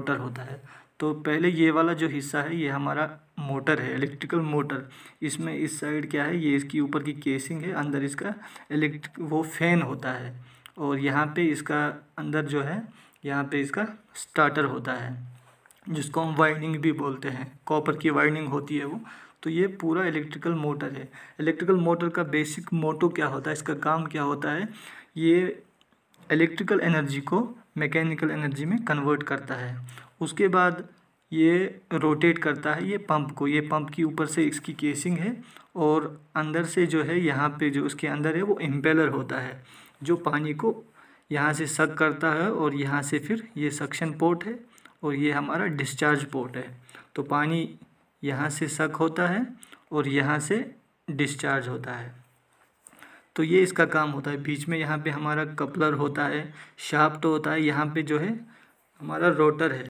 motor होता है तो पहले ये वाला जो हिस्सा है ये हमारा मोटर है इलेक्ट्रिकल मोटर इसमें इस साइड क्या है ये इसकी ऊपर की केसिंग है अंदर इसका इलेक्ट्रिक वो फैन होता है और यहाँ पे इसका अंदर जो है यहाँ पे इसका स्टार्टर होता है जिसको हम वाइनिंग भी बोलते हैं कॉपर की वाइनिंग होती है वो तो ये पूरा इलेक्ट्रिकल मोटर है इलेक्ट्रिकल मोटर का बेसिक मोटो क्या होता है इसका काम क्या होता है ये इलेक्ट्रिकल एनर्जी को मैकेनिकल एनर्जी में कन्वर्ट करता है उसके बाद ये रोटेट करता है ये पंप को ये पंप की ऊपर से इसकी केसिंग है और अंदर से जो है यहाँ पे जो उसके अंदर है वो इम्पेलर होता है जो पानी को यहाँ से सक करता है और यहाँ से फिर ये सक्शन पोर्ट है और ये हमारा डिस्चार्ज पोर्ट है तो पानी यहाँ से सक होता है और यहाँ से डिस्चार्ज होता है तो ये इसका काम होता है बीच में यहाँ पे हमारा कपलर होता है शाफ्ट तो होता है यहाँ पे जो है हमारा रोटर है